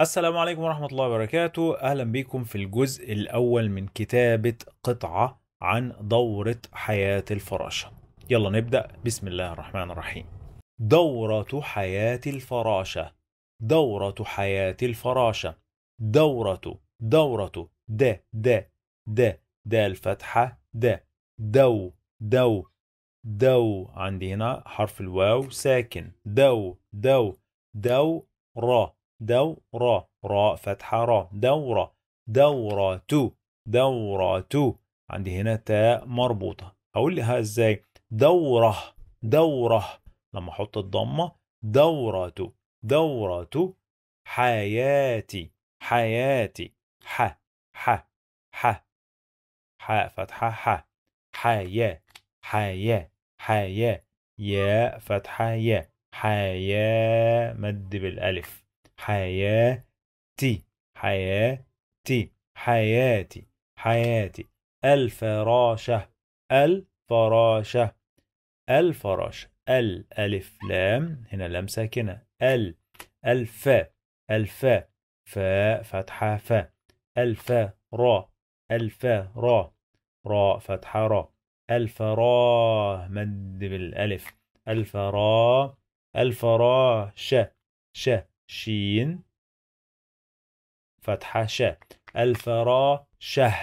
السلام عليكم ورحمة الله وبركاته أهلا بكم في الجزء الأول من كتابة قطعة عن دورة حياة الفراشة يلا نبدأ بسم الله الرحمن الرحيم دورة حياة الفراشة دورة حياة الفراشة دورة دورة د د د د الفتحة د دو دو دو عندي هنا حرف الواو ساكن دو دو دو را دورة راء فتحة راء دورة دورة تو دورة تو عندي هنا تاء مربوطة هقول لها ازاي دورة دورة لما احط الضمة دورة دورة حياتي حياتي ح ح ح ح فتحة ح حياة حياة حياة يا فتحة يا حياة مد بالألف حياتي حياتي حياتي حياتي الفراشة الفراشة الفراش الألف لام هنا لام ساكنة ال الف الفاء فاء فتحة فاء الفاء را الفاء را را فتحة را الفراء مد بالألف الفراء الفرا ش شين فتحة شاء الفراشة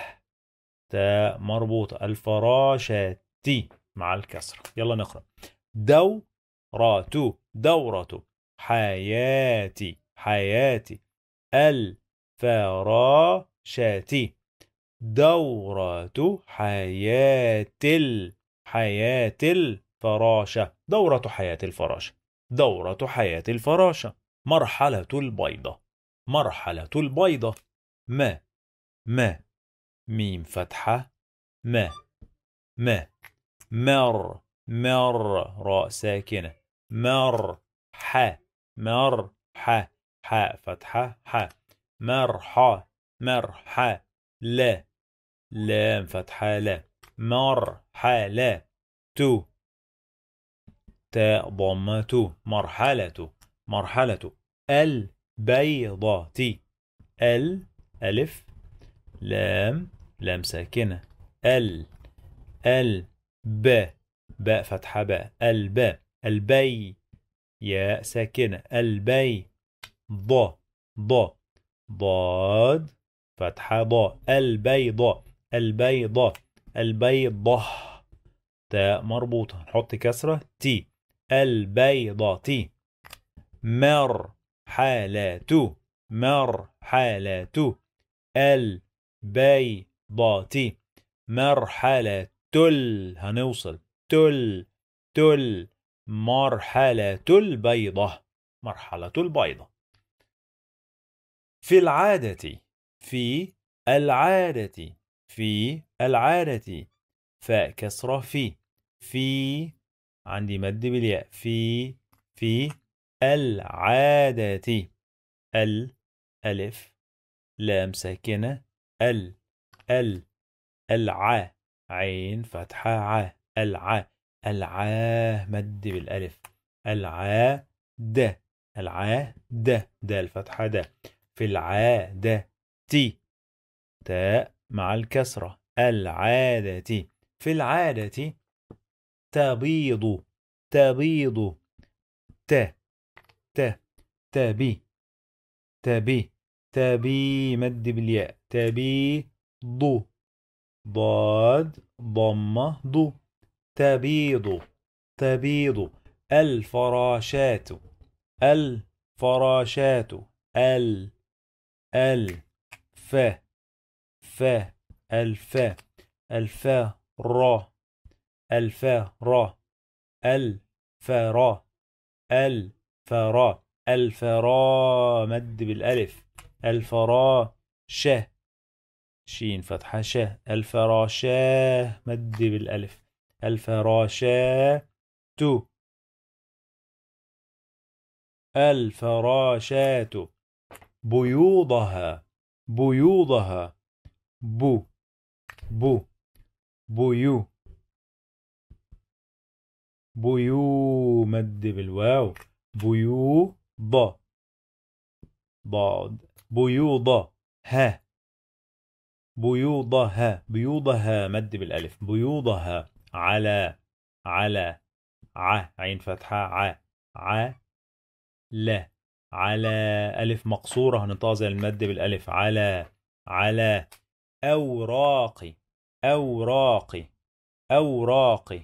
تاء مربوطة الفراشة تي مع الكسرة يلا نقرأ دورة دورة حياتي حياتي الفراشة دورة حياة ال حياة الفراشة دورة حياة الفراشة دورة حياة الفراشة مرحلة البيضة مرحلة البيضة ما ما ميم فتحة ما ما مر مر راء ساكنة مر ح مر ح ح فتحة ح مرحى مرحى لا لام فتحة لا مرحلة تو تاء ضمة مرحلة مرحلة البيضة ال ألف لام لام ساكنة ال ال ب باء فتحة باء الب البي ياء ساكنة البي ض ض ضاد فتحة ضاء البيضة البيضة البيضة تاء مربوطة نحط كسرة تي البيضة تي مرحلة مرحلة البيضة مرحلة تل هنوصل تل تل مرحلة البيضة مرحلة البيضة في العادة في العادة في العادة فاء كسرة في في عندي مد بالياء في في العادة ال ألف لام ساكنة ال ال الع عين فتحة ع الع الع مد بالألف الع د الع د د الفتحة د في العادة تي تاء مع الكسرة العادة في العادة تبيض تبيض ت تابي تابي تابي مد بالياء تابي ضو ضاد ضمة ضو تبيض تبيض الفراشات الفراشات ال ال ف ف الف الف را الف را الف را الفرا مد بالالف الفرا ش شين فتحة ش الفراشة مد بالالف الفراشاه تو الفراشات بيوضها بيوضها بو بو بيو بيو مد بالواو بيو ض ضاد بيوضة ها بيوضة ها مد بالالف بيوضة ها على على ع عين فتحة ع ع ل على ألف مقصورة هنطقها زي المد بالألف على على أوراقي أوراقي أوراقي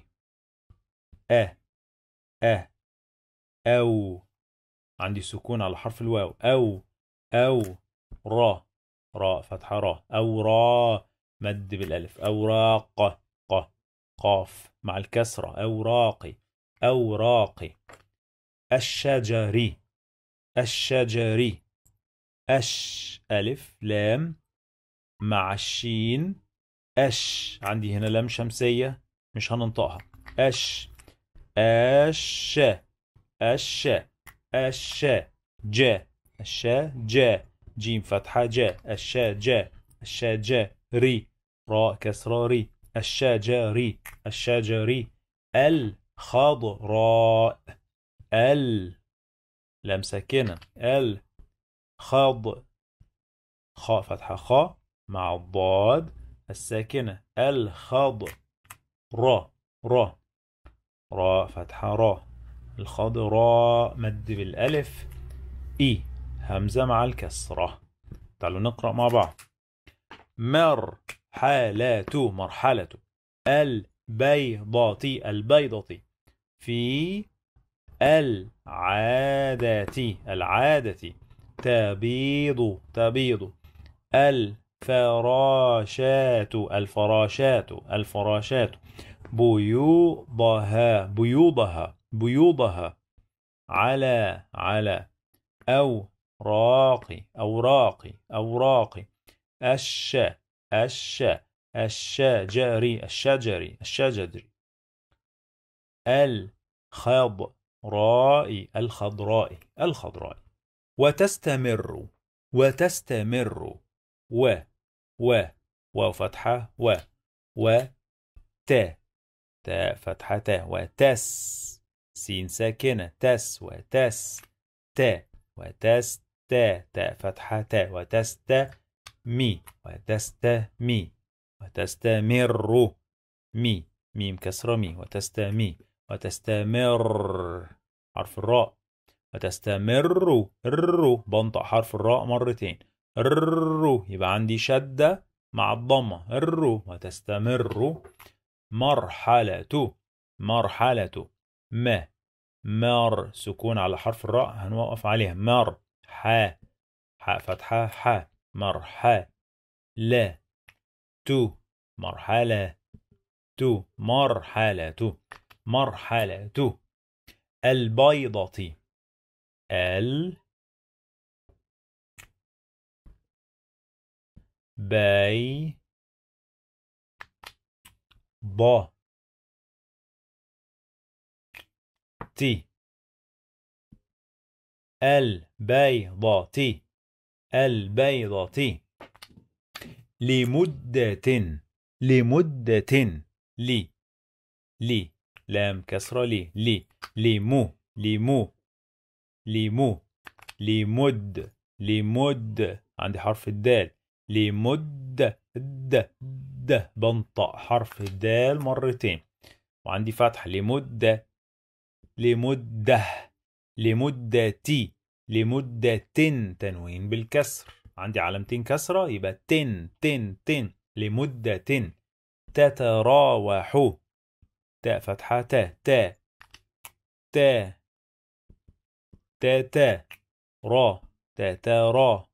أه أه أو عندي سكون على حرف الواو أو أو را را فتحة را أو را مد بالألف أوراق ق قاف مع الكسرة أوراقي أوراقي الشجري الشجري أش ألف لام مع الشين أش عندي هنا لام شمسية مش هننطقها أش أش أش الشا جا الشا جا جيم فتحة جا الشا جا الشا جا ري راء كسرة ري الشجري الشجري الخضراء ال لام ساكنة ال خض خاء فتحة خاء مع الضاد الساكنة الخاض را را را فتحة را الخضراء مد بالألف إي همزة مع الكسرة تعالوا نقرأ مع بعض حالات مرحلة البيضة البيضة في العادة العادة تبيض تبيض الفراشات الفراشات الفراشات بيوضها بيوضها بيوضها على على أو راقي أوراقي أوراقي الش الش الشجري الشجري الشجري الخضراء الخضراء الخضراء وتستمر وتستمر و و و فتحة و و ت ت فتحة ت وتس سين ساكنة تس وتس تا وتس تا تا فتحة تا وتس تا مي وتس تا مي وتستمر مي ميم كسرة مي وتستمي وتستمر حرف الراء وتستمر ر بنطق حرف الراء مرتين ر يبقى عندي شدة مع الضمة ر وتستمر مرحلة مرحلة ما مار سكون على حرف الراء هنوقف عليها مر ح حاء فتحة حا مرحا لا تو مرحلة تو مرحلة مرحلة البيضة ال باي با البيضة البيضة تي لمدة لمدة لي لي لام كسرة لي لي لمو لمو لمو لمد لمد عندي حرف الدال لمد د د بنطق حرف الدال مرتين وعندي فتح لمدة لمدة لمدة لمدة تنوين بالكسر عندي علامتين كسرة يبقى تن تن تن لمدة تن تتراوح تاء فتحة تاء تاء تاء تاء تا را تترا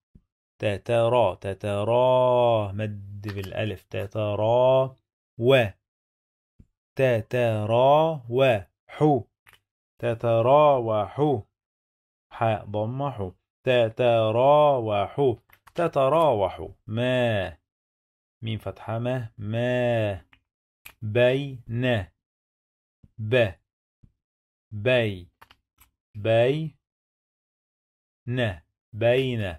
تترا را مد بالألف را و را و حو تتراوح حاء ضمح حو تتراوح تتراوح ما ميم فتحة ما ما بين ب بي بي ن بين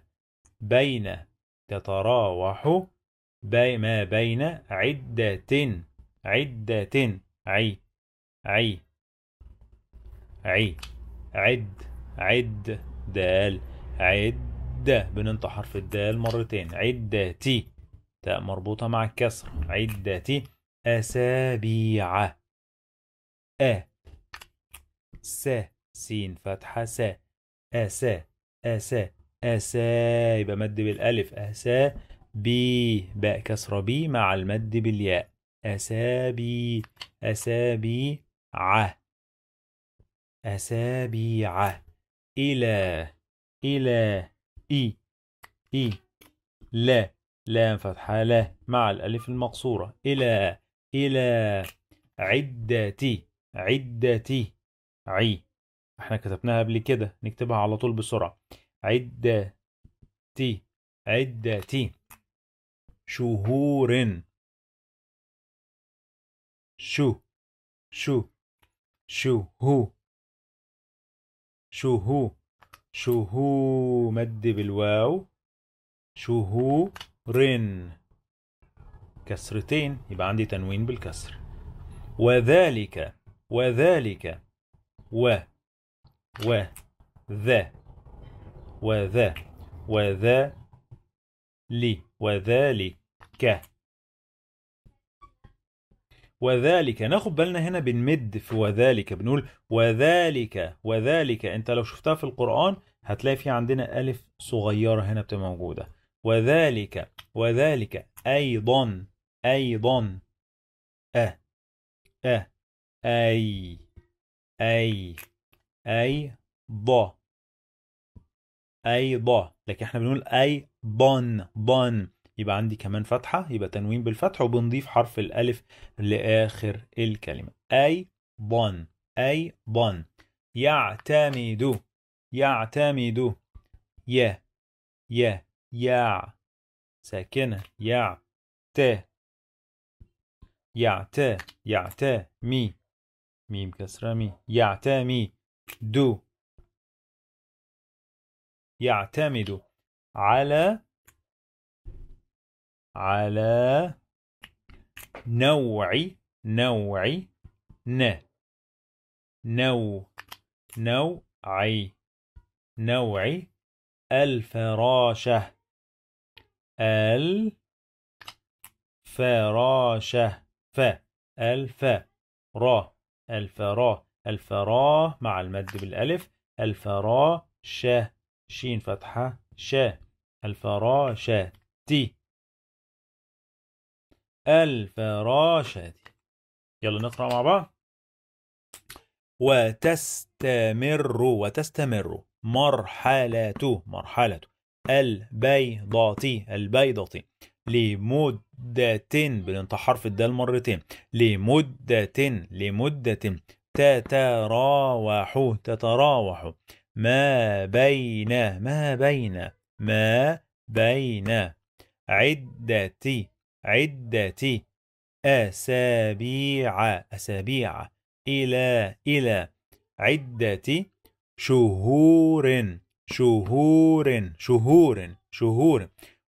بين تتراوح بي ما بين عدة عدة عي عي عي عد عد دال عد بننطق حرف الدال مرتين عدتي تاء مربوطة مع الكسر عدتي أسابيع أ س سين فتحة س أسا أسا أسا يبقى مد بالألف أسا بي باء كسرة بي مع المد بالياء أسابي أسابي ع أسابيع إلى إلى إي إي لا لا فتحة لا مع الألف المقصورة إلى إلى عدتي عدتي عي احنا كتبناها قبل كده نكتبها على طول بسرعة عدتي عدتي شهور شو شو شهور شهو هو مد بالواو رن كسرتين يبقى عندي تنوين بالكسر وذلك وذلك و و ذا وذا وذا لي وذلك وذلك ناخد بالنا هنا بنمد في وذلك بنقول وذلك وذلك انت لو شفتها في القرآن هتلاقي في عندنا ألف صغيرة هنا بتبقى موجودة وذلك وذلك أيضا أيضا أه أه أي أي أي ض أي ض لكن احنا بنقول أي ضن ضن يبقى عندي كمان فتحة يبقى تنوين بالفتح وبنضيف حرف الألف لآخر الكلمة أي بون أي بون يعتمد يعتمد يا يا يع ساكنة يع ت يعت يعت مي ميم كسرة مي يعتمي دو يعتمد على على نوع نوع ن نوع نوعي نوع الفراشة الفراشة ف الف را الفرا الفرا مع المد بالألف ش شين فتحة ش الفراشة تي الفراشة يلا نقرأ مع بعض وتستمر وتستمر مرحلة مرحلة البيضة البيضة لمدة بننطق حرف الدال مرتين لمدة لمدة تتراوح تتراوح ما بين ما بين ما بين عدة عدة أسابيع أسابيع إلى إلى عدة شهور شهور شهور شهور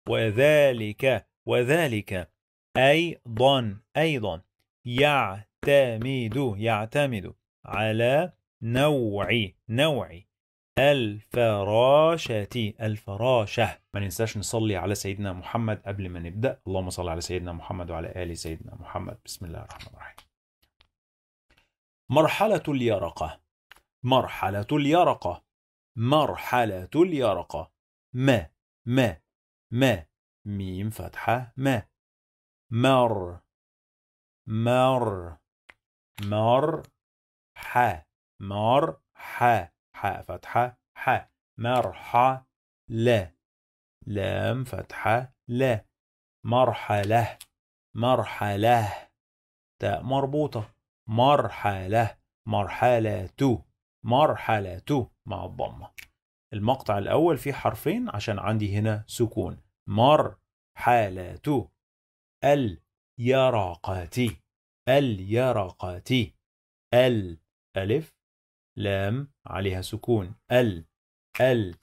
وذلك وذلك أيضا أيضا يعتمد يعتمد على نوع نوع الفراشة الفراشة ما ننساش نصلي على سيدنا محمد قبل ما نبدأ اللهم صل على سيدنا محمد وعلى آل سيدنا محمد بسم الله الرحمن الرحيم مرحلة اليرقة مرحلة اليرقة مرحلة اليرقة ما ما ما ميم فتحة ما مر مر مر ح مر ح حاء فتحة ح مرحة لا لام فتحة لا مرحلة مرحلة تاء مربوطة مرحلة مرحلة مرحلة مع الضمة المقطع الأول فيه حرفين عشان عندي هنا سكون مر حالة ال يراقاتي ال ألف لام عليها سكون ال ال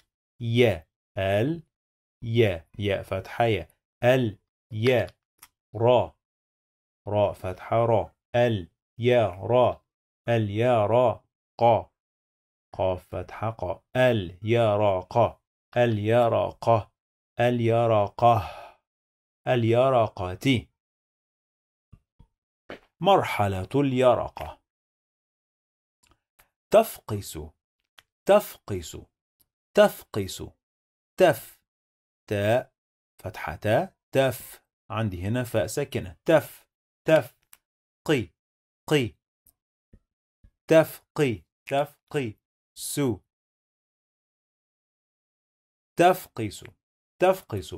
ي ال ي ياء فتحة ي ال ي را را فتحة را ال يا را ال يا را ق قاف فتحة ق ال يا را ق ال يا را ق ال يا را قا اليرقة مرحلة اليرقة تفقس تفقس تفقس تف تاء فتحة تاء تف عندي هنا فاء ساكنة تف تف قي قي تفقي تفقي سو تفقس تفقس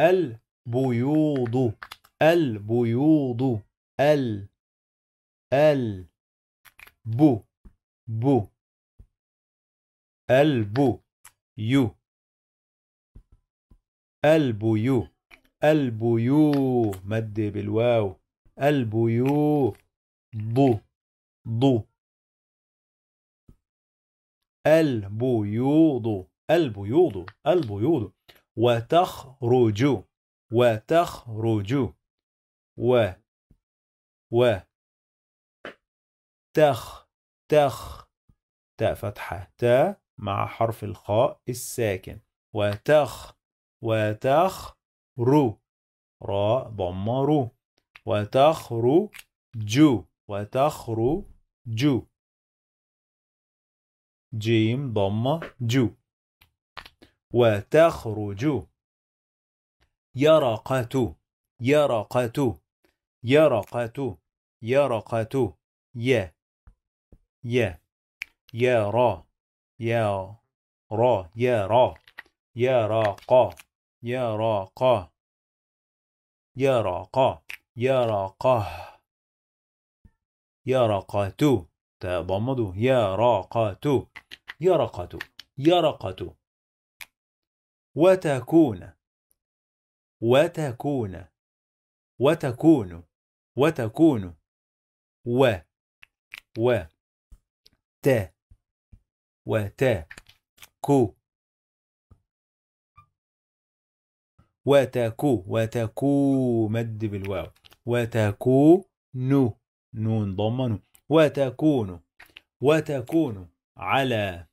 البيوض البيوض ال ال بو بو البو يو البيو البيو مد بالواو البيو ضو ضو البيوض البيوض البيوض وتخرج وتخرج و و تخ تخ تاء فتحة تاء مع حرف الخاء الساكن وتخ وتخ رو راء ضم رو وتخرو جو وتخرو جو جيم ضم جو وتخرج يرقة يرقة يرقة يرقة ي يا يا را يا را يا را يا را قا يا را قا يا را قا يا را را را را قا قا قا يا يا يا تو تو تبمدو قا تو يا را قا تو وتكون وتكون وتكون وتكون و و تا وتا كو وتكو وتكو مد بالواو وتكو نو نون ضمنوا وتكون وتكون على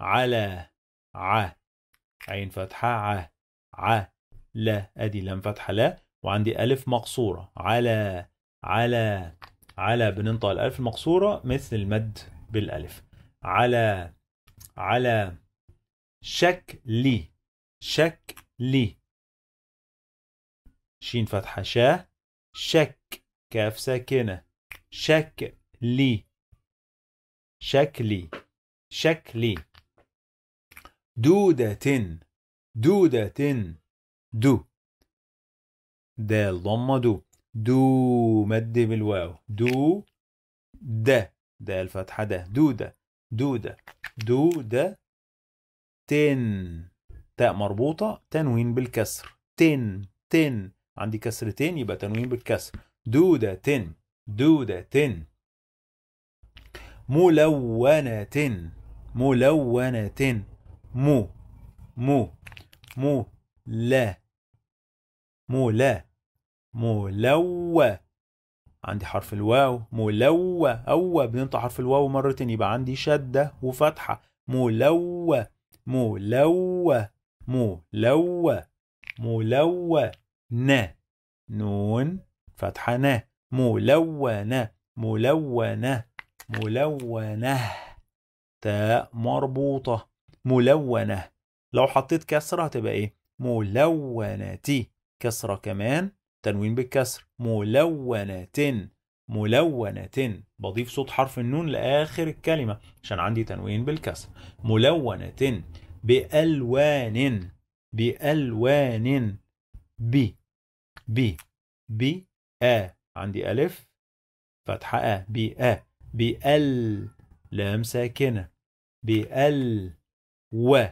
على ع عين فتحة ع ع لا ادي لم فتحة لا وعندي ألف مقصورة على على على بننطق الألف المقصورة مثل المد بالالف على على شك لي شك لي شين فتحة شا شك كاف ساكنة شك شك لي لي شك لي دودة دودة دو دال ضمة دو دو مد بالواو دو د ده الفتحة ده دودة دودة دودة تن تاء مربوطة تنوين بالكسر تن تن عندي كسرتين يبقى تنوين بالكسر دودة تن دودة تن ملونة ملونة مو مو مو لا مو لا ملوّة عندي حرف الواو ملوى أو بننطق حرف الواو مرتين يبقى عندي شدة وفتحة ملوى ملوى ملوى ملوى ن نون فتحة ن ملونة ملونة ملونة تاء مربوطة ملونة لو حطيت كسرة هتبقى ايه ملونتي كسرة كمان تنوين بالكسر ملونة ملونة بضيف صوت حرف النون لآخر الكلمة عشان عندي تنوين بالكسر ملونة بألوان بألوان ب ب ب آ عندي ألف فتحة آ ب آ بأل لام ساكنة بأل و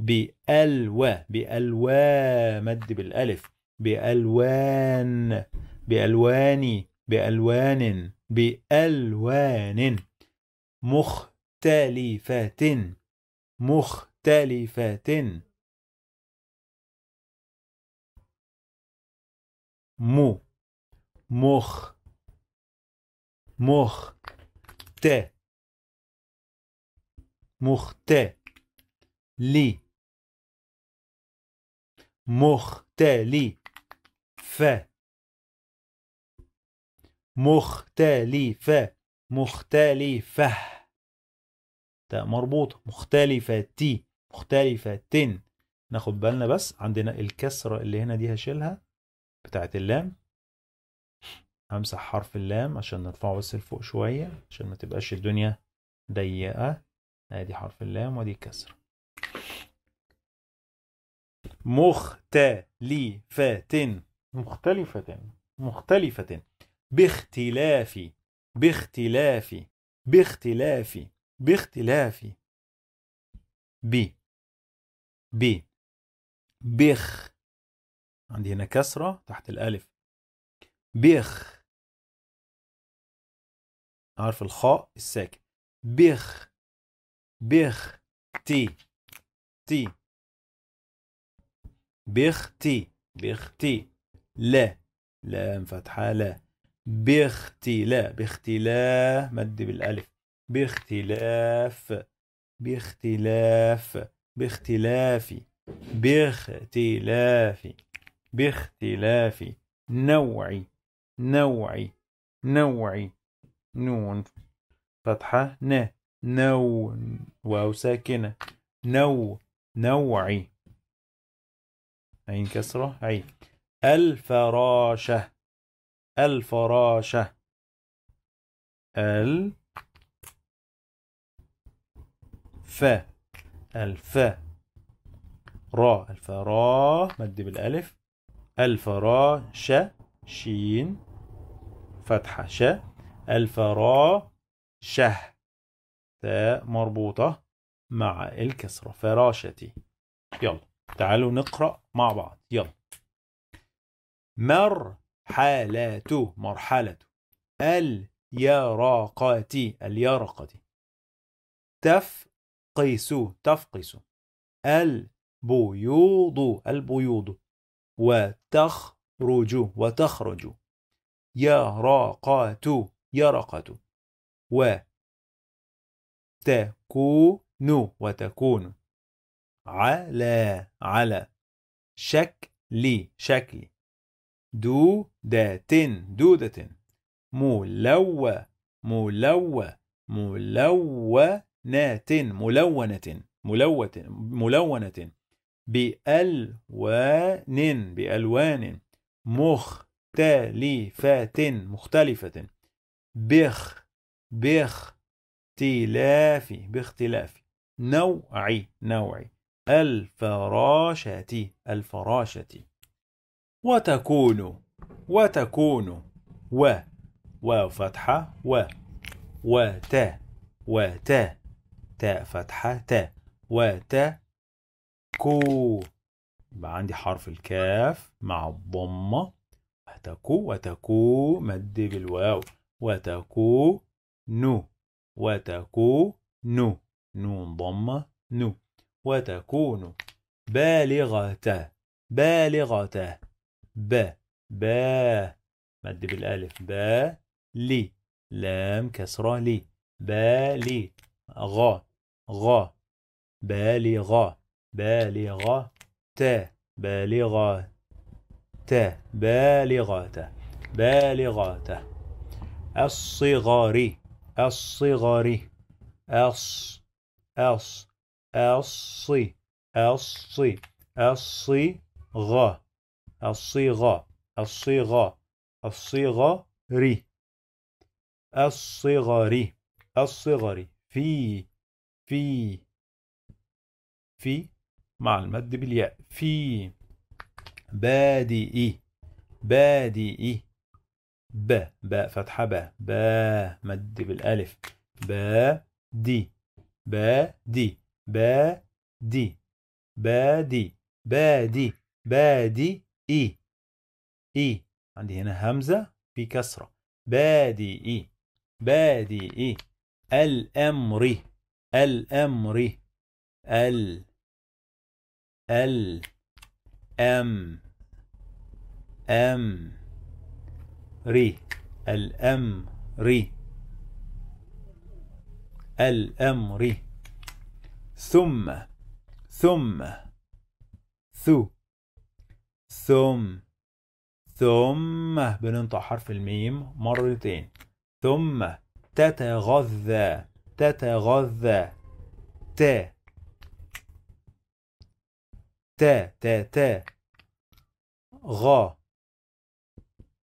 بألوى بألوى مد بالألف بألوان بألوان بألوان بألوان مختلفة مختلفة مو مخ مخ ت ت لي مختلي مختلفة مختلفة تاء مربوطة مختلفة تي مختلفة تن ناخد بالنا بس عندنا الكسرة اللي هنا دي هشيلها بتاعت اللام همسح حرف اللام عشان نرفعه بس لفوق شوية عشان ما تبقاش الدنيا ضيقة ادي حرف اللام ودي كسرة مختلفة مختلفة مختلفة باختلاف باختلاف باختلاف باختلاف ب ب بخ عندي هنا كسرة تحت الألف بخ عارف الخاء الساكن بخ بخ تي تي بختي بختي لا لام فتحة لا باختلا باختلاف مد بالالف باختلاف باختلاف باختلافي باختلافي باختلافي نوعي نوعي نوعي نون فتحة ن نو واو ساكنة نو نوعي عين كسرة عين الفراشة الفراشة ال ف الف را الفرا مد بالالف الفراشة شين فتحة ش الفرا شه تاء مربوطة مع الكسرة فراشتي يلا تعالوا نقرأ مع بعض يلا مرحلة مرحلة اليرقة اليرقة تفقس تفقس البيوض البيوض وتخرج وتخرج يرقة و وتكون وتكون على على شكلي شكلي دودة دودة ملوى ملوى ملونة ملونة ملوّة ملونة بألوان بألوان مختلفة مختلفة بخ باختلاف باختلاف نوعي نوعي الفراشة الفراشة وتكون وتكون و و فتحة و وت وت تاء فتحة تاء وت كو يبقى عندي حرف الكاف مع الضمة وتكو وتكو مد بالواو وتكو نو وتكو نو نون ضمة نو وتكون بالغة بالغة ب با مد بالالف با لي لام كسره لي بالي غا غا بالغة بالغة تا بالغة تا بالغة بالغة الصغار الصغار أص اس أصي الصي الصي غ الصيغة الصيغة الصيغة ري الصغر الصغر في في في مع المد بالياء في بادئ بادئ ب باء فتحة ب ب مد بالألف ب دي ب دي ب دي بادي بادي بادي إي إي عندي هنا همزة في كسرة بادي اي الأمر الأمر ال ال أم أم ري الأمر الأمر ثم ثم ثو ثم ثم بننطق حرف الميم مرتين ثم تتغذى تتغذى ت ت ت ت غ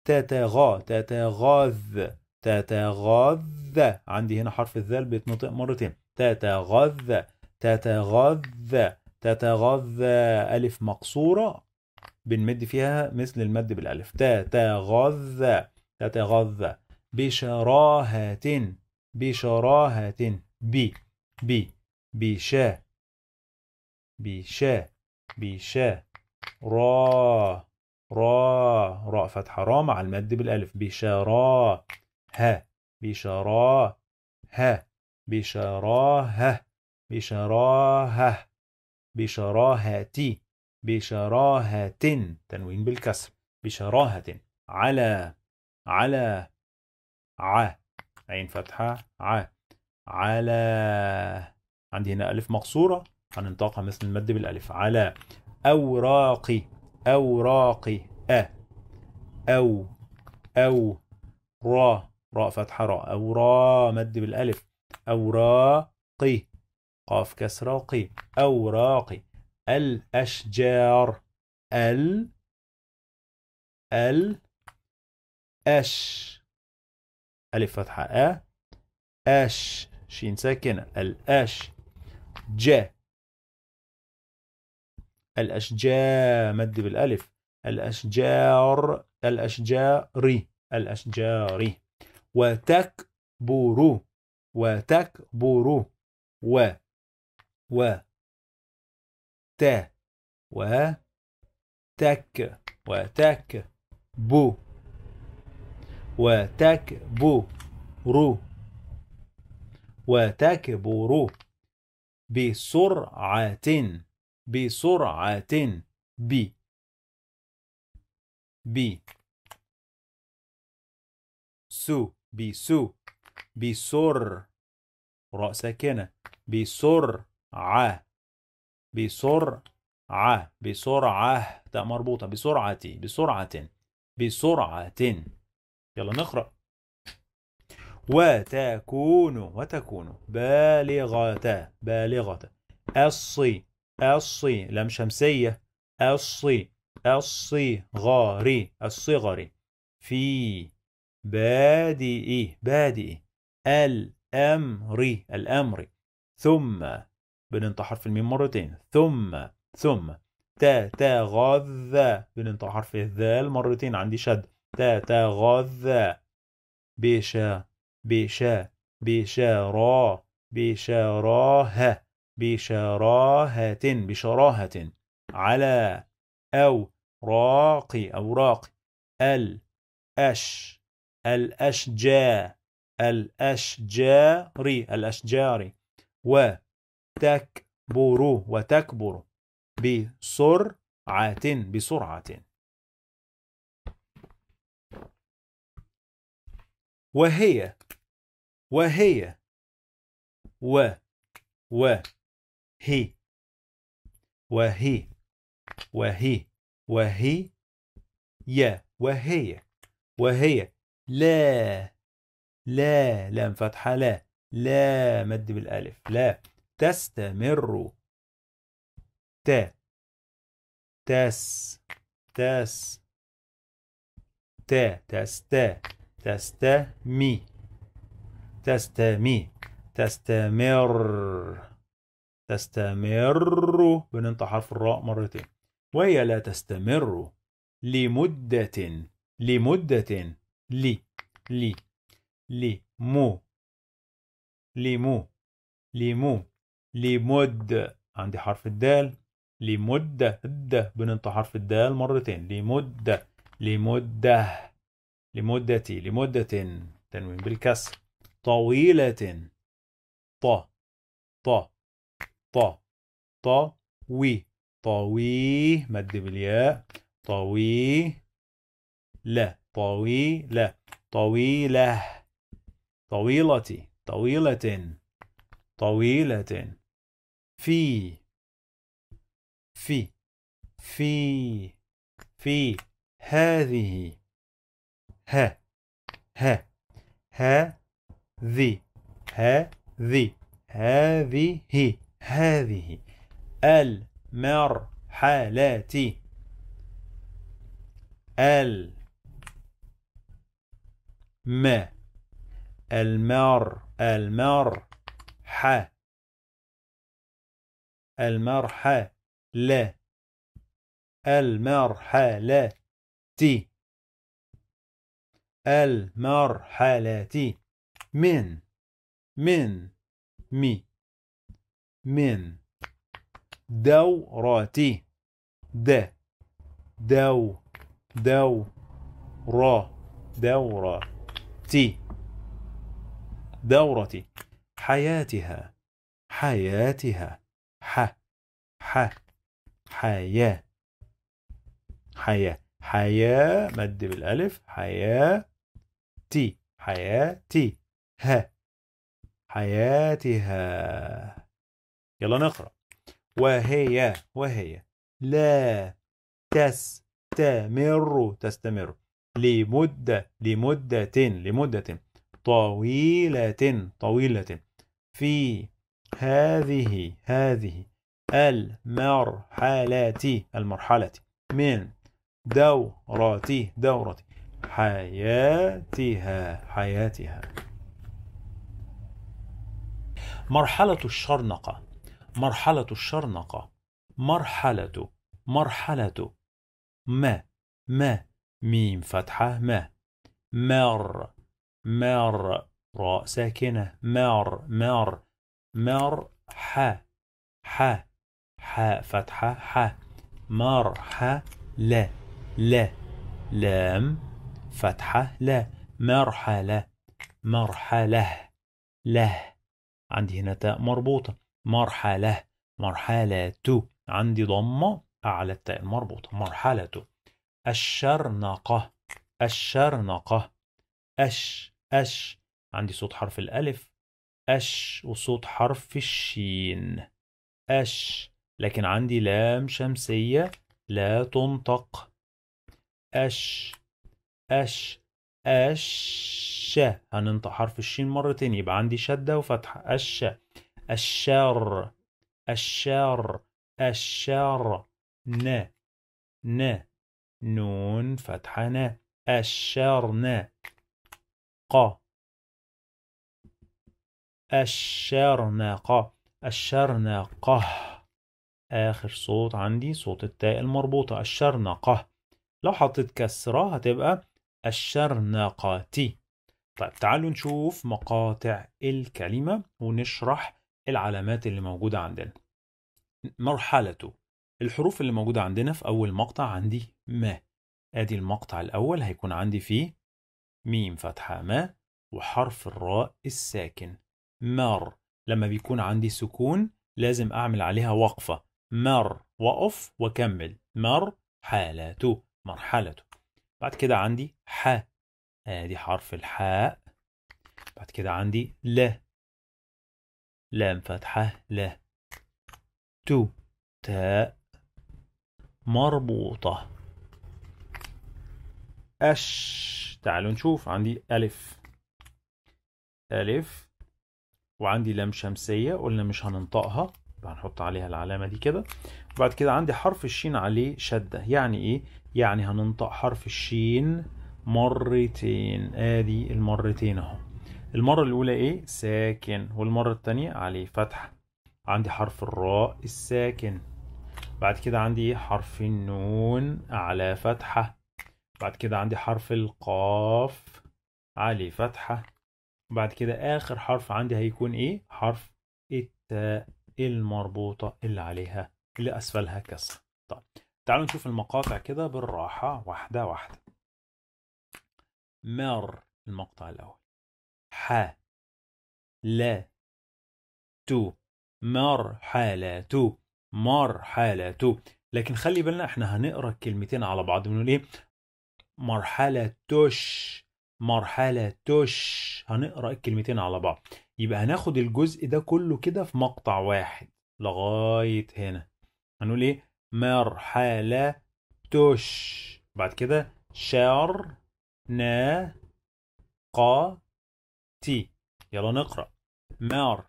تتغى تتغذ تتغذى عندي هنا حرف الذال بيتنطق مرتين تتغذى تتغذى تتغذى ألف مقصورة بنمد فيها مثل المد بالالف تتغذى تتغذى بشراهة بشراهة ب ب بشا بشا بشا را را را فتحة را مع المد بالألف بشرا ها بشرا ها بشراهة بشراهة بشراهة بشراهة تنوين بالكسر بشراهة على على ع عين فتحة ع على عندي هنا ألف مقصورة هننطقها مثل المد بالألف على أوراقي أوراقي أ أو أو را راء فتحة راء أو را مد بالألف أوراقي قاف كسرة قي أوراقي الأشجار ال ال أش ألف فتحة أ أش شين ساكنة الأش ج الأشجار مد بالألف الأشجار الأشجار الأشجار وتكبر وتكبر و و ت و تك و تك بو و تك رو بو رو بسرعة بسرعة بي بي سو بسو بسر راء ساكنة بسرعة بسرعة بسرعة تاء مربوطة بسرعة بسرعة بسرعة يلا نقرأ وتكون وتكون بالغة بالغة الصي الصي لم شمسية الصي الصغار الصغر في بادئ بادئ الأمر الأمر ثم بننطق حرف الميم مرتين ثم ثم تا تا غذا بننطق حرف الذال مرتين عندي شد تا تا غذا بشا بشا بشارة بشراهة بشراهة بشراهة على أو راقي أو راقي ال أش الأشجا الأشجار الأشجار و تكبر وتكبر بسرعة بسرعة وهي وهي و و هي وهي وهي وهي يا وهي وهي لا لا لام فتحة لا لا مد بالألف لا تستمر ت تس تس ت تست تستمي تستمي تستمر تستمر بننطق حرف الراء مرتين وهي لا تستمر لمدة لمدة لي لي لمو لمو لمو لمدة عندي حرف الدال لمدة د بننطق حرف الدال مرتين لمدة لمدة لمدة لمدة تنوين بالكسر طويلة ط ط ط ط وي طوي مد بالياء طوي لا طوي لا طويلة طويلة طويلة طويلة في في في في هذه ها ها ها ذي هذه هذه المرحلة ال ما المر المر ح المرحلة المرحلة تي المرحلة تي من من مي من دورتي د دو دو را دورة تي دورتي حياتها حياتها ح ح حياة حياة حياة مد بالألف حياة تي تي ها حياتها يلا نقرأ وهي وهي لا تستمر تستمر لمدة لمدة لمدة طويلة طويلة في هذه هذه المرحلة المرحلة من دورات دورة حياتها حياتها مرحلة الشرنقة مرحلة الشرنقة مرحلة مرحلة ما ما ميم فتحة ما مر مر راء ساكنة مر مر مر ح ح ح فتحة ح ح ل ل لام فتحة لا مرحلة مرحلة له عندي هنا تاء مربوطة مرحلة مرحلة عندي ضمة أعلى التاء المربوطة مرحلة الشرنقة الشرنقة أش أش عندي صوت حرف الألف أش وصوت حرف الشين أش لكن عندي لام شمسية لا تنطق أش أش أش هننطق حرف الشين مرتين يبقى عندي شدة وفتحة أش الشر الشر الشر ن ن نون فتحة ن ن ق الشرنقة الشرنقة آخر صوت عندي صوت التاء المربوطة الشرنقة لو حطيت كسرة هتبقى الشرنقاتي طيب تعالوا نشوف مقاطع الكلمة ونشرح العلامات اللي موجودة عندنا مرحلته الحروف اللي موجودة عندنا في أول مقطع عندي ما أدي المقطع الأول هيكون عندي فيه ميم فتحة ما وحرف الراء الساكن مر لما بيكون عندي سكون لازم أعمل عليها وقفة مر وقف وكمل مر حالته مرحلته بعد كده عندي ح ادي آه، حرف الحاء بعد كده عندي ل لام فتحة ل تو تاء مربوطة أش تعالوا نشوف عندي ألف ألف وعندي لام شمسية قلنا مش هننطقها هنحط عليها العلامة دي كده وبعد كده عندي حرف الشين عليه شدة يعني ايه؟ يعني هننطق حرف الشين مرتين ادي المرتين اهو المرة الأولى ايه؟ ساكن والمرة التانية عليه فتحة عندي حرف الراء الساكن بعد كده عندي حرف النون على فتحة بعد كده عندي حرف القاف عليه فتحة وبعد كده آخر حرف عندي هيكون إيه؟ حرف التاء المربوطة اللي عليها اللي أسفلها كسر طيب تعالوا نشوف المقاطع كده بالراحة واحدة واحدة مر المقطع الأول ح لا تو حالة تو لكن خلي بالنا احنا هنقرا الكلمتين على بعض بنقول ايه مرحلة توش مرحلة تش هنقرأ الكلمتين على بعض يبقى هناخد الجزء ده كله كده في مقطع واحد لغاية هنا هنقول ايه مرحلة تش بعد كده شر نا قا تي يلا نقرأ مر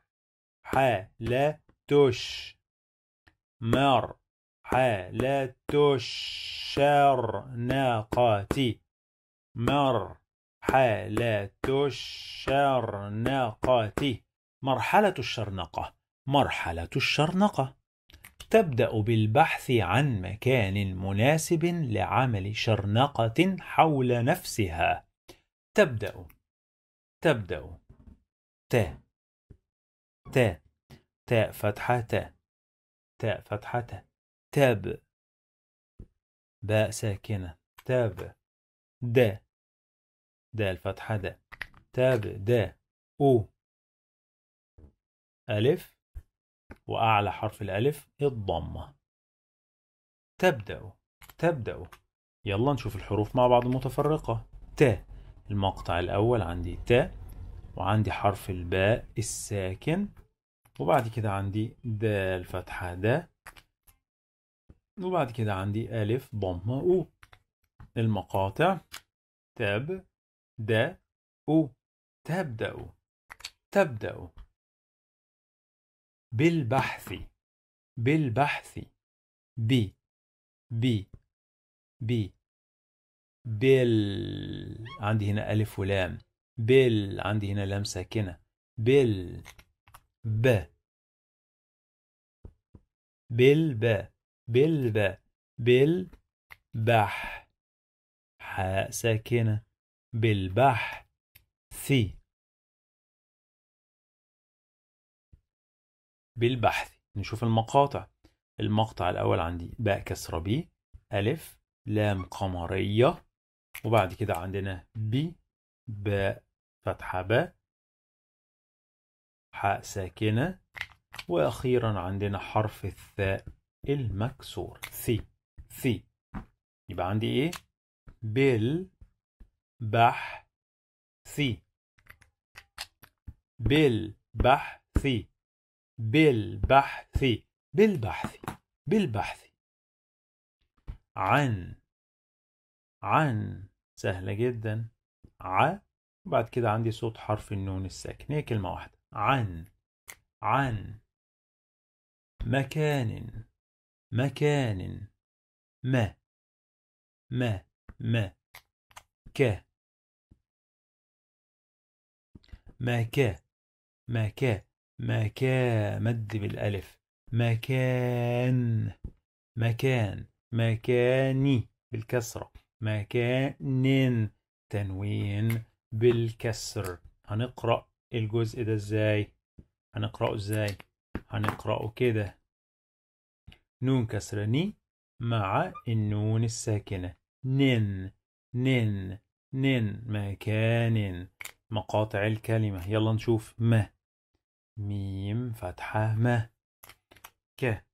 حالة تش مر حالة شر ناقاتي مر مرحلة الشرنقة مرحلة الشرنقة مرحلة الشرنقة تبدأ بالبحث عن مكان مناسب لعمل شرنقة حول نفسها تبدأ تبدأ ت ت ت فتحة ت ت فتحة ت تب باء ساكنة تب د د الفتحة دا تاب دا أو ألف وأعلى حرف الألف الضمة تبدأ تبدأ يلا نشوف الحروف مع بعض متفرقة ت المقطع الأول عندي ت وعندي حرف الباء الساكن وبعد كده عندي د الفتحة دا وبعد كده عندي ألف ضمة أو المقاطع تاب د أو تبدأ تبدأ بالبحث بالبحث ب بي بي بال عندي هنا ألف ولام بال عندي هنا لام ساكنة بال ب ب ب بال بح حاء ساكنه بالبحث بالبحث نشوف المقاطع المقطع الأول عندي باء كسرة ب ألف لام قمرية وبعد كده عندنا ب باء فتحة باء حاء ساكنة وأخيرا عندنا حرف الثاء المكسور ثي ثي يبقى عندي إيه؟ بال بحثي بالبحثي بالبحثي بالبحث بالبحث عن عن سهلة جدا ع وبعد كده عندي صوت حرف النون الساكن هي كلمة واحدة عن عن مكان مكان ما ما ما ك ماكا ماكا ماكا مد بالألف مكان مكان مكاني بالكسرة مكان تنوين بالكسر هنقرأ الجزء ده ازاي هنقرأه ازاي هنقرأه كده نون كسرة ني مع النون الساكنة نن نن نن مكان مقاطع الكلمة يلا نشوف م ميم فتحة م ك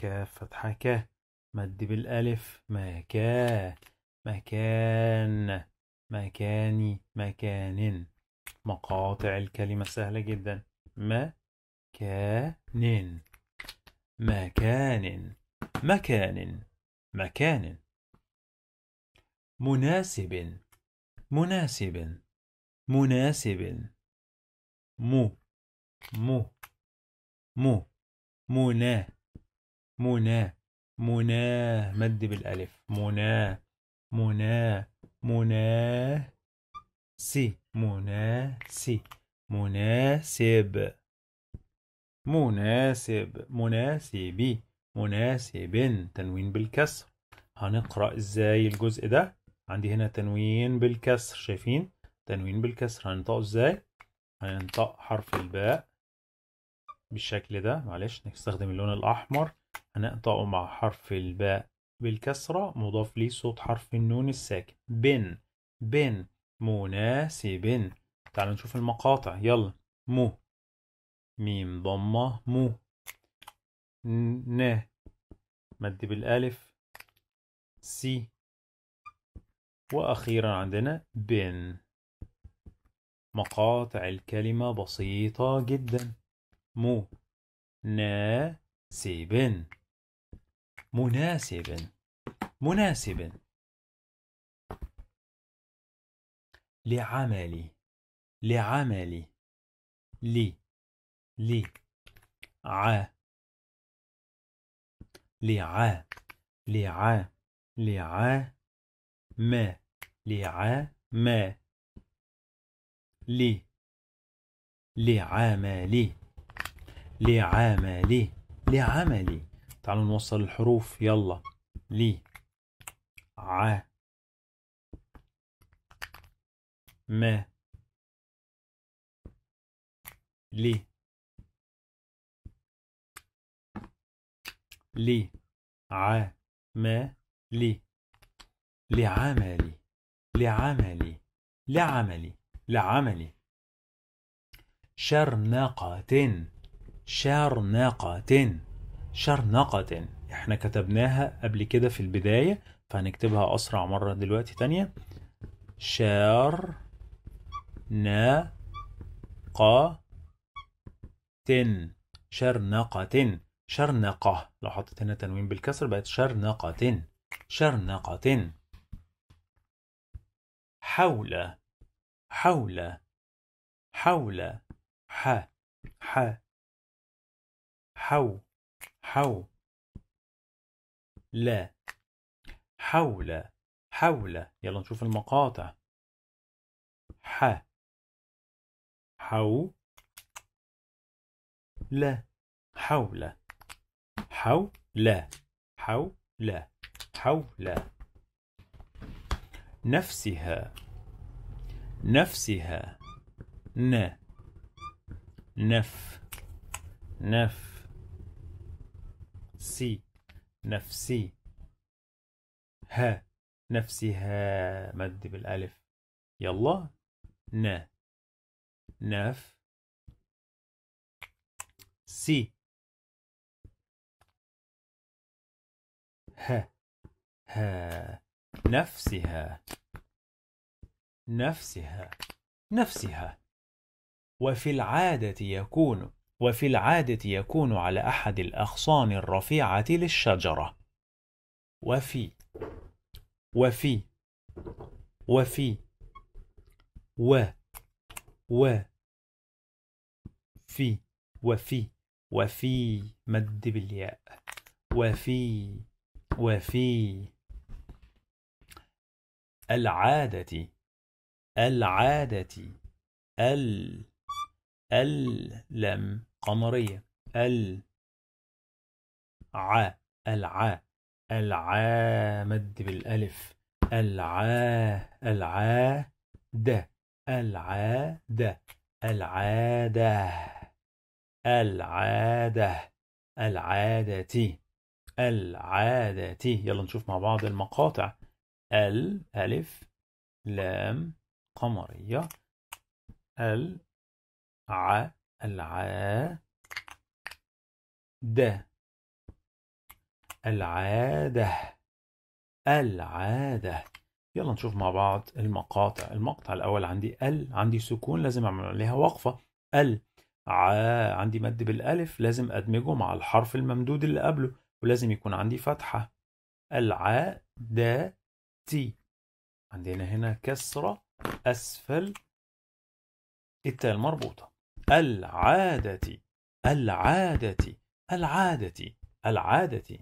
ك فتحة ك مد بالألف مكا مكان مكاني مكان مقاطع الكلمة سهلة جدا مكان مكان مكان مكان مناسب مناسب مناسب مو مو مو منا منا منا مد بالالف منا منا منا سي منا سي مناسب مناسب مناسب مناسب تنوين بالكسر هنقرأ ازاي الجزء ده عندي هنا تنوين بالكسر شايفين تنوين بالكسر هننطقه ازاي هننطق حرف الباء بالشكل ده معلش نستخدم اللون الاحمر هننطقه مع حرف الباء بالكسرة مضاف ليه صوت حرف النون الساكن بن بن مناسب تعالوا نشوف المقاطع يلا مو ميم ضمة مو ن مد بالالف سي واخيرا عندنا بن مقاطع الكلمة بسيطة جدا مو نا سيبن مناسب مناسب لعملي لعملي لي لي ع لعا لعا لعا ما لعا ما لي لعملي لعملي لعملي تعالوا نوصل الحروف يلا لي ع ما لي لي ع ما لي لعملي لعملي لعملي لعملي شرنقة شرنقة شرنقة احنا كتبناها قبل كده في البداية فهنكتبها أسرع مرة دلوقتي تانية شار قا تن شرنقة شرنقة لو حطيت هنا تنوين بالكسر بقت شرنقة شرنقة حول حول حول ح ح حو حو لا حول حول يلا نشوف المقاطع ح حو لا حول حو لا حو لا حول نفسها نفسها ن نف نف سي نفسي ه نفسها مد بالالف يلا ن نف سي ه ها نفسها نفسها نفسها وفي العادة يكون وفي العادة يكون على أحد الأغصان الرفيعة للشجرة وفي وفي وفي و و في وفي وفي مد بالياء وفي وفي العادة العادة ال اللم قمرية ال ع الع الع مد بالالف الع الع د العادة العادة العادة العادة العادة يلا نشوف مع بعض المقاطع ال ألف لام قمرية الع العادة العادة العادة يلا نشوف مع بعض المقاطع المقطع الأول عندي ال عندي سكون لازم أعمل عليها وقفة ال ع عندي مد بالألف لازم أدمجه مع الحرف الممدود اللي قبله ولازم يكون عندي فتحة العادة عندنا هنا كسرة أسفل التاء المربوطة العادة العادة العادة العادة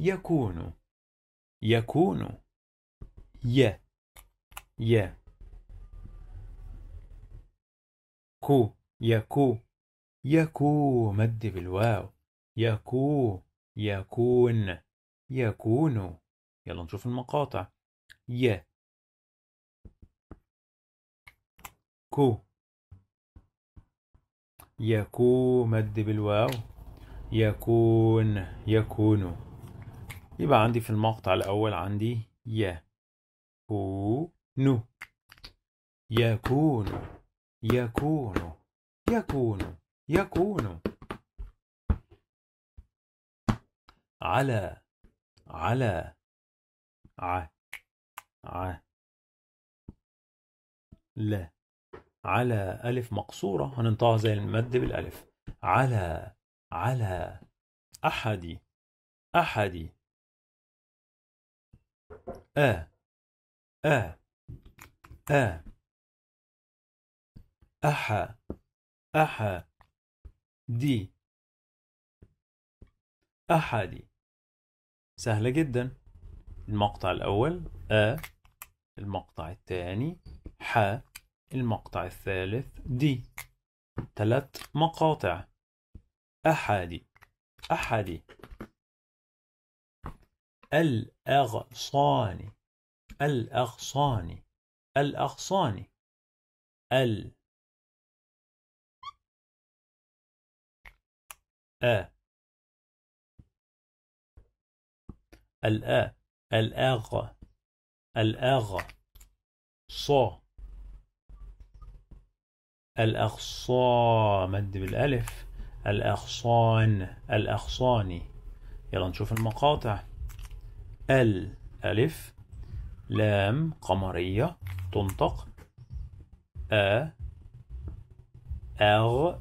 يكون يكون ي ي كو يكو يكو مد بالواو يكو يكون يكون يلا نشوف المقاطع ي كو يكو مد بالواو يكون يكون يبقى عندي في المقطع الأول عندي نو يكون يكون يكون يكون على على ع ع لا على ألف مقصورة هننطقها زي المد بالألف على على أحد أحد أ أ أ أح أح دي أحد سهلة جداً المقطع الأول أ المقطع الثاني ح المقطع الثالث دي ثلاث مقاطع أحادي أحادي الأغصان الأغصان الأغصان ال أ الآ الأغ الأغ ص الأغصى مد بالألف الأغصان الأغصاني يلا نشوف المقاطع ال ألف لام قمرية تنطق أ أغ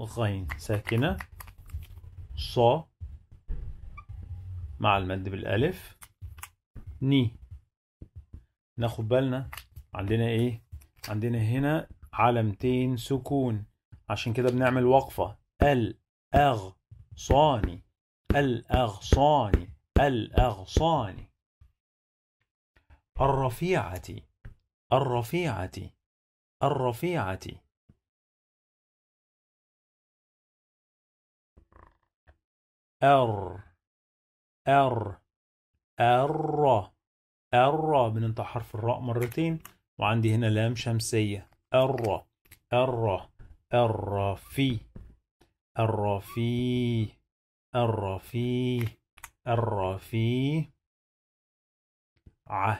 غين ساكنة ص مع المد بالالف ني ناخد بالنا عندنا ايه عندنا هنا علامتين سكون عشان كده بنعمل وقفة الأغصاني الأغصاني الأغصاني الرفيعة الرفيعة الرفيعة أر ار ار ار بننطق حرف الراء مرتين وعندي هنا لام شمسية ار ار الرفي الرفي الرفي الرفي ع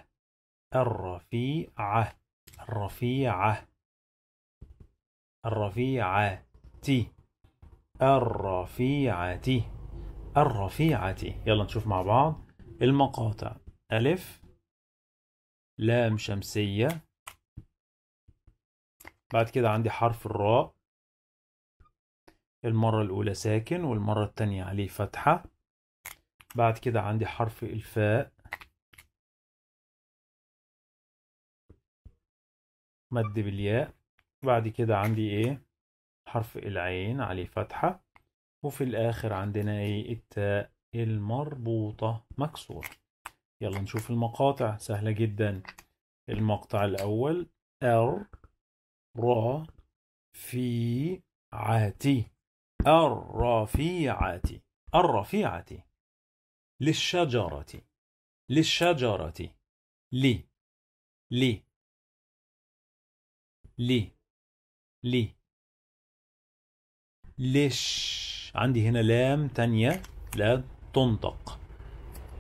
الرفيعة الرفيعة الرفيعة تي الرفيعة تي الرفيعة يلا نشوف مع بعض المقاطع ألف لام شمسية بعد كده عندي حرف الراء المرة الأولى ساكن والمرة التانية عليه فتحة بعد كده عندي حرف الفاء مد بالياء بعد كده عندي ايه حرف العين عليه فتحة وفي الآخر عندنا إيه التاء المربوطة مكسورة يلا نشوف المقاطع سهلة جدا المقطع الأول أر را في عاتي الرفيعة الرفيعة للشجرة للشجرة لي لي لي لي لش عندي هنا لام تانية لا تنطق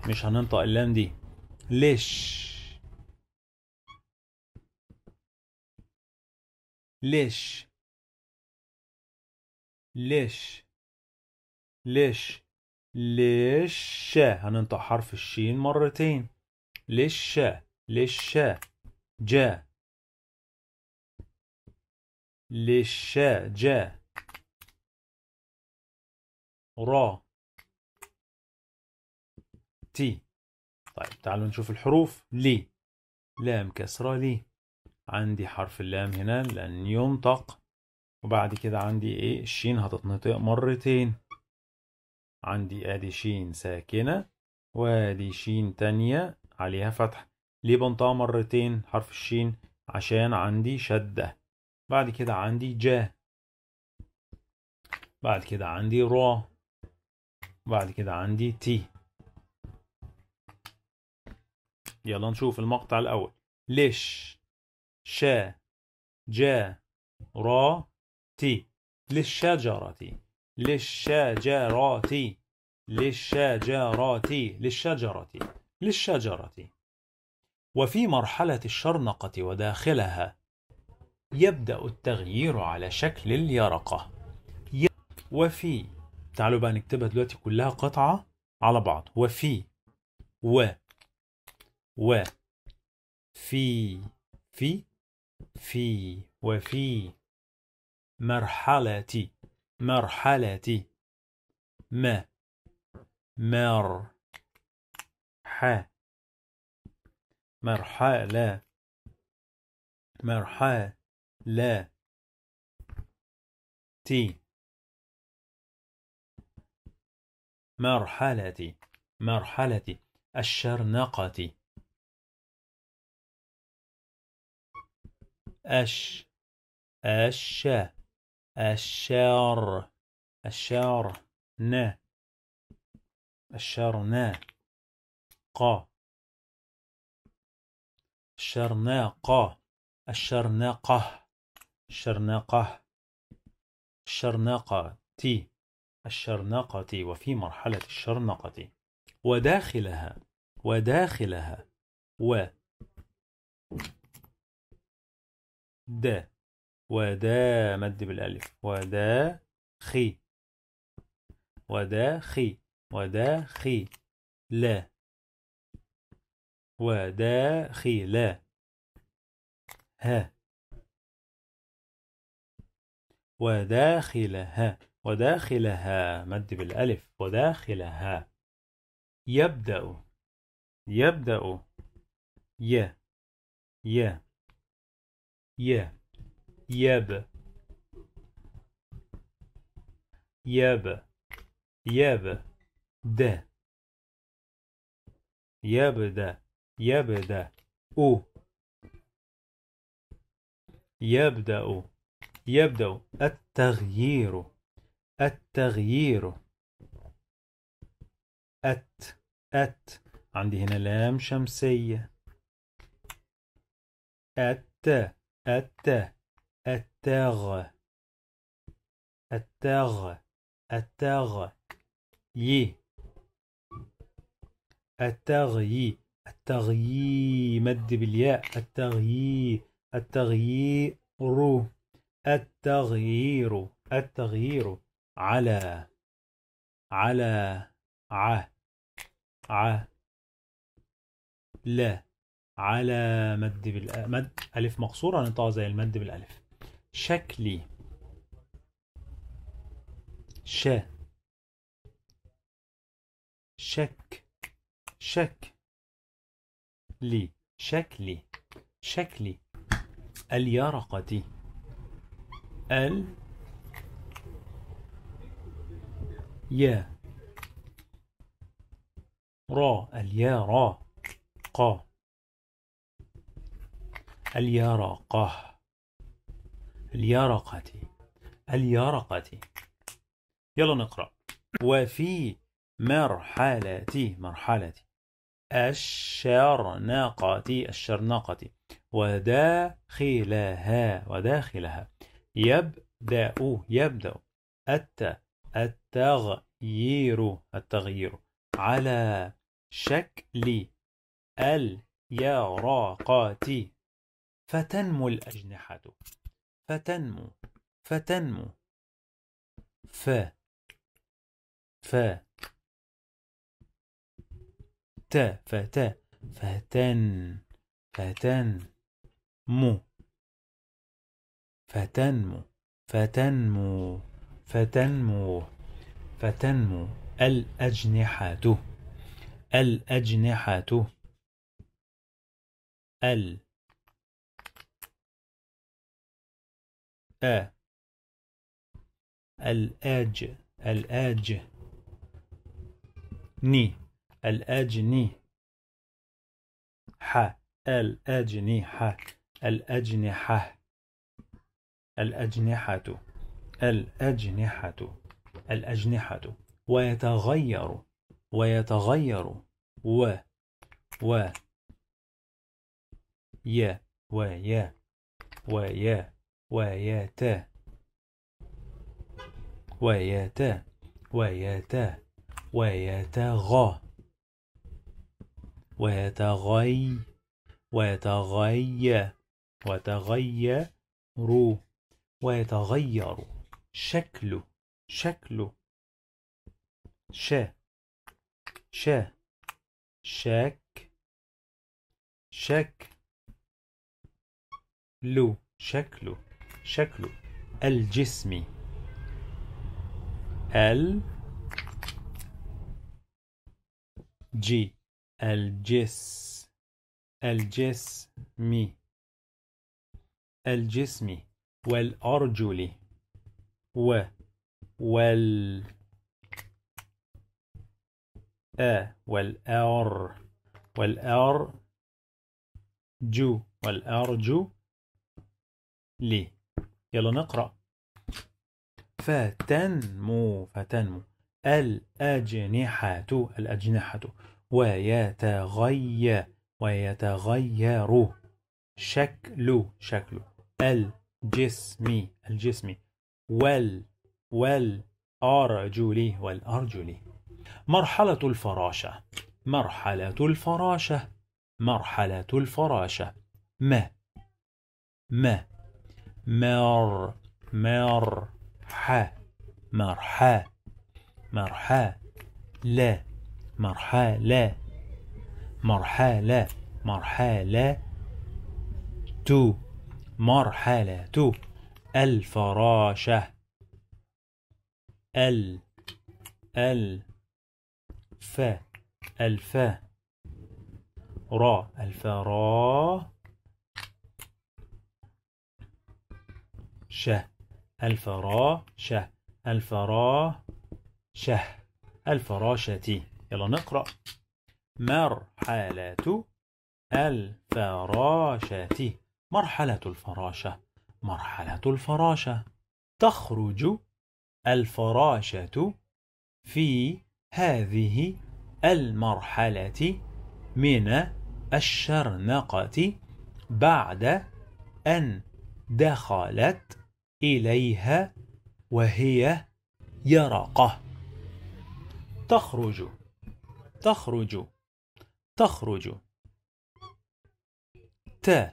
مش هننطق اللام دي ليش ليش ليش ليش ليش هننطق حرف الشين مرتين ليش ليش جا ليش جا را تي طيب تعالوا نشوف الحروف لي لام كسرة لي عندي حرف اللام هنا لن ينطق وبعد كده عندي ايه الشين هتتنطق مرتين عندي ادي شين ساكنة وادي شين تانية عليها فتح ليه بنطقها مرتين حرف الشين عشان عندي شدة بعد كده عندي جا بعد كده عندي را بعد كده عندي تي يلا نشوف المقطع الأول لش شا جا را تي للشجرة للشجرة للشجرة للشجرة للشجرة وفي مرحلة الشرنقة وداخلها يبدأ التغيير على شكل اليرقة وفي تعالوا بقى نكتبها دلوقتي كلها قطعة على بعض وفي و و في في في وفي مرحلة مرحلة م مر ح مرحلة مرحلة تي مرحلة مرحلة الشرنقة أش أش الشار الشار ن ن ق الشرناقة الشرناقة الشرناقة الشرناقة تي الشرنقة وفي مرحلة الشرنقة وداخلها وداخلها و د ودا مد بالالف ودا خي ودا خي ودا خي لا ودا خي لا ها وداخلها وداخلها مد بالألف وداخلها يبدأ يبدأ ي ي ي يب يب يب د يبدأ يبدأ أو يبدأ يبدأ التغيير التغيير أت أت عندي هنا لام شمسية أت أت التغ التغ التغ ي التغيي التغيي مد بالياء التغيي التغيير التغيير التغيير على على ع ع لا على مد بال مد ألف مقصورة هنطقها زي المد بالألف شكلي ش شك شك لي شكلي شكلي اليرقة اليرقة يا را اليا را قا اليرقة اليرقة اليرقة يلا نقرأ وفي مرحلة مرحلة الشرنقة الشرنقة وداخلها وداخلها يبدأ يبدأ الت الت التغيير التغيير على شكل اليراقات فتنمو الأجنحة فتنمو فتنمو ف ف ت فت فتن فتن مو فتنمو فتنمو فتنمو فتنمو الأجنحة الأجنحة ال أ الأج الأج ني الأجني ح الأجنحة الأجنحة الأجنحة الأجنحة الأجنحة ويتغير ويتغير و و ي ويا ويا ويات ويات ويات ويتغى ويتغي ويتغي ويتغير ويتغير شكله شكله ش شا شك شك لو شكله شكله الجسمي ال جي الجس الجسمي الجسمي والأرجل و وال أ والأر والأر جو والأرجو لي يلا نقرأ فتنمو فتنمو الأجنحة الأجنحة ويتغير ويتغير شكل شكل الجسم الجسم وال والأرجل والأرجل مرحلة الفراشة مرحلة الفراشة مرحلة الفراشة ما ما مر مر ح مرحى مرحى لا مرحى مرحى لا لا مرحى لا تو مرحلة الفراشة ال ال ف الفا را الفا را شه الفا را ش الفا را الفراشة يلا نقرأ مرحلة الفراشة مرحلة الفراشة مرحلة الفراشة تخرج الفراشة في هذه المرحلة من الشرنقة بعد أن دخلت إليها وهي يرقة تخرج تخرج تخرج ت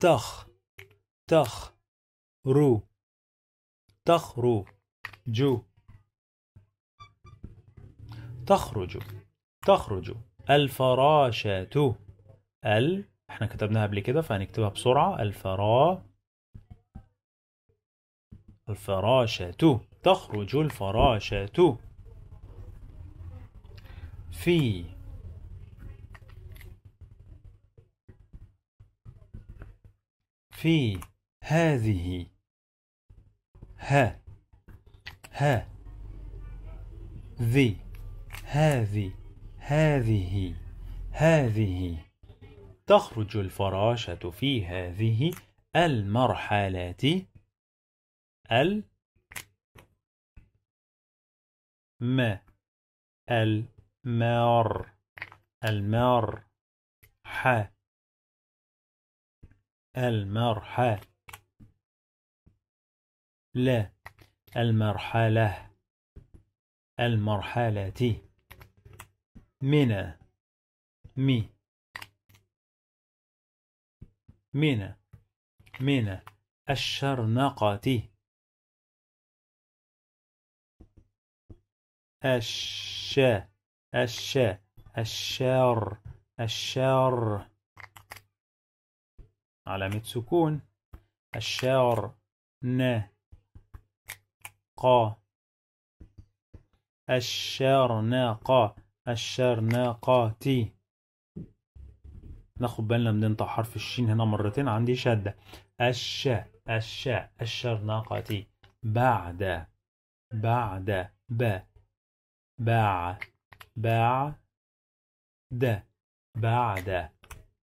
تخ تخ رو تخرج تخرج تخرج الفراشة ال احنا كتبناها قبل كده فهنكتبها بسرعة الفرا الفراشة تخرج الفراشة في في هذه ها ها ذي هذه هذه هذه تخرج الفراشة في هذه المرحلات ال ما المار المار ح المرحلة لا المرحلة المرحلة من مي من من الشرنقة الش الش الشر الشر علامة سكون الشر نه الشرنقة الشرنقة تي ناخد بالنا من انت حرف الشين هنا مرتين عندي شدة الش الش الشرنقة بعد بعد ب باع باع د بعد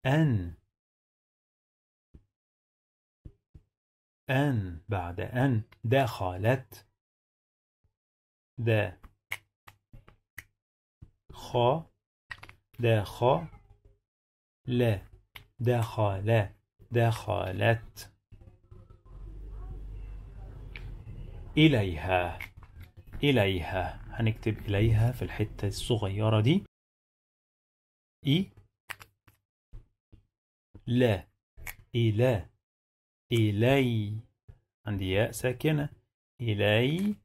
أن أن بعد أن دخلت دا خا دخا ل دخل دخلت إليها إليها هنكتب إليها في الحتة الصغيرة دي إي لا إلى إلي عندي ياء ساكنة إلي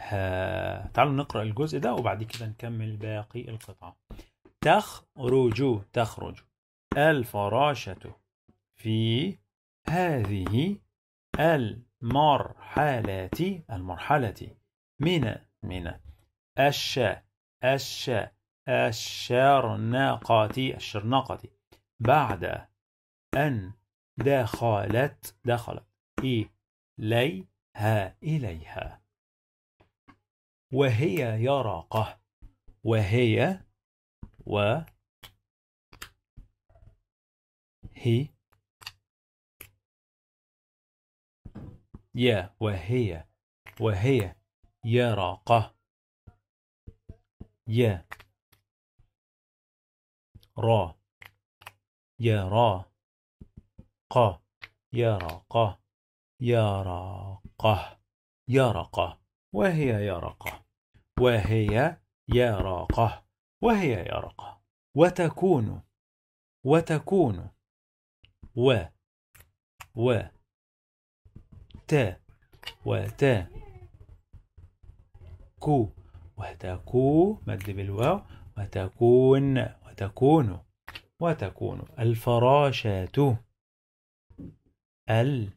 آه، تعالوا نقرأ الجزء ده وبعد كده نكمل باقي القطعة تخرج تخرج الفراشة في هذه المرحلة المرحلة من من الش الش الشرنقة الشرنقة بعد أن دخلت دخلت إليها إليها وهي يرقة وهي و هي يا وهي وهي يرقة يا را يرى قا يرقة يرقة يرقة وهي يرقة وهي يرقة وهي يرقة وتكون وتكون و و ت وت كو وتكو مد بالواو وتكون وتكون وتكون الفراشة ال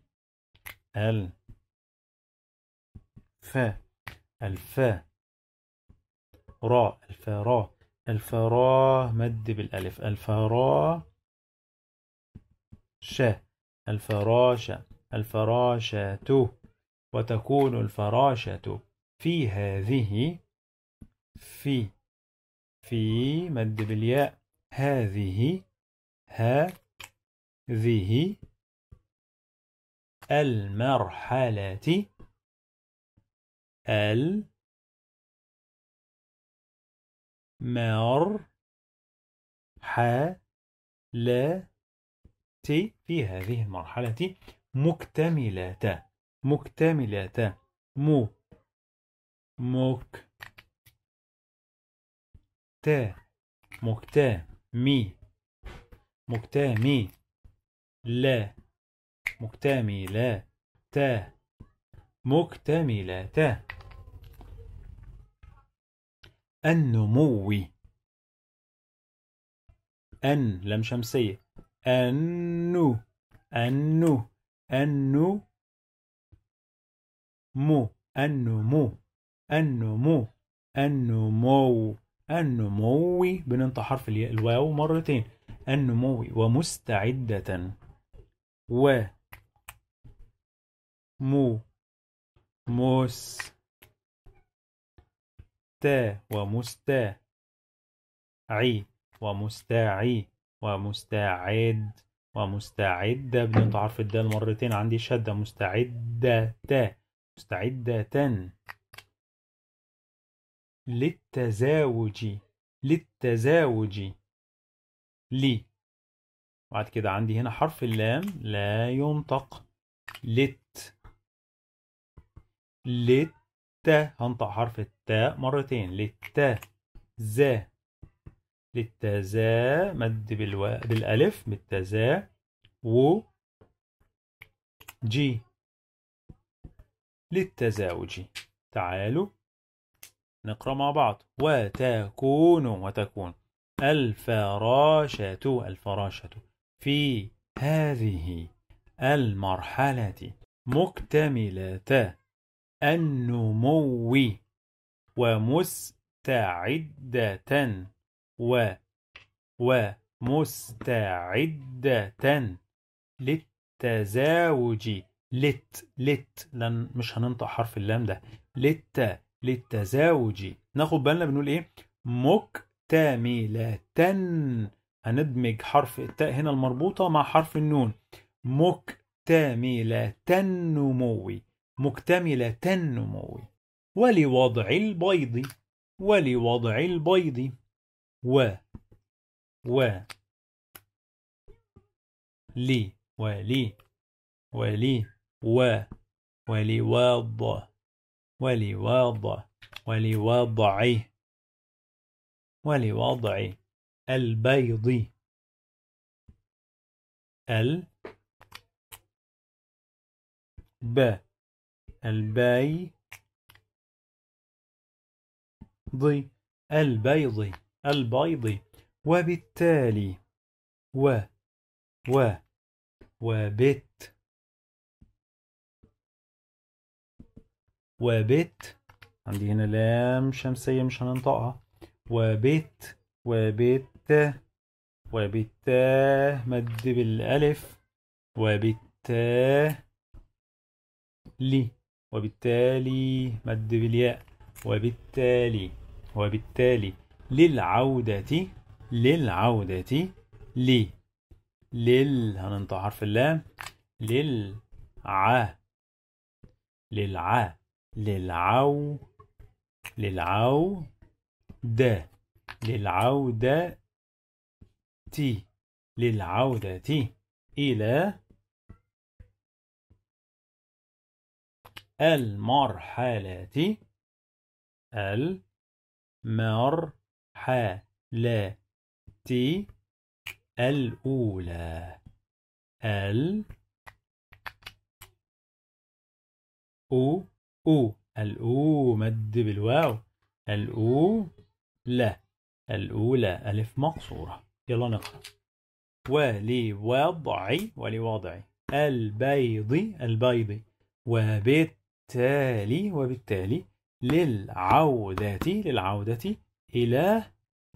ال ف الفا را الفا را الفا مد بالالف الفا را ش الفراشة الفراشة وتكون الفراشة في هذه في في مد بالياء هذه ذه المرحلة ال مر ت في هذه المرحلة مكتملة مكتملة مو مك تا مكتا مي مكتامي لا مكتامي لا تا مكتملة النمو أن لم شمسية أنو أنو أنو مو النمو النمو النمو النموي بننطى حرف الواو مرتين النموي ومستعدة و مو موس تا عي ومستاعي ومستعد ومستعدة بنقطع حرف الدال مرتين عندي شدة مستعدة تا مستعدة تن للتزاوج للتزاوج لي بعد كده عندي هنا حرف اللام لا ينطق لت للتا هنطق حرف التاء مرتين زا ذا للتزا مد بالو... بالألف زا و جي للتزاوج تعالوا نقرأ مع بعض وتكون وتكون الفراشة الفراشة في هذه المرحلة مكتملة النمو ومستعدة و ومستعدة للتزاوج لت لت لن مش هننطق حرف اللام ده لت للتزاوج ناخد بالنا بنقول ايه مكتملة هندمج حرف التاء هنا المربوطة مع حرف النون مكتملة النمو مكتملة النمو ولوضع البيض ولوضع البيض و و لي ولي ولي و ولوضع ولوضع ولوضع ولوضع البيض ال ب البي ضي البيضي البيضي وبالتالي و و وبت وبت عندي هنا لام شمسية مش هننطقها وبت وبت وبت مد بالألف وبت لي وبالتالي مد بالياء وبالتالي وبالتالي للعودة للعودة ل لل هننطق حرف اللام للع للع للعو للعو د للعودة تي للعودة إلى المرحلة المرحلة الأولى ال أو أو الأو مد بالواو الأو لا الأولى ألف مقصورة يلا نقرأ ولوضع ولوضع البيض البيض وبت تالي وبالتالي للعودة للعودة إلى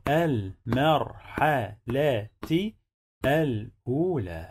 المرحلة الأولى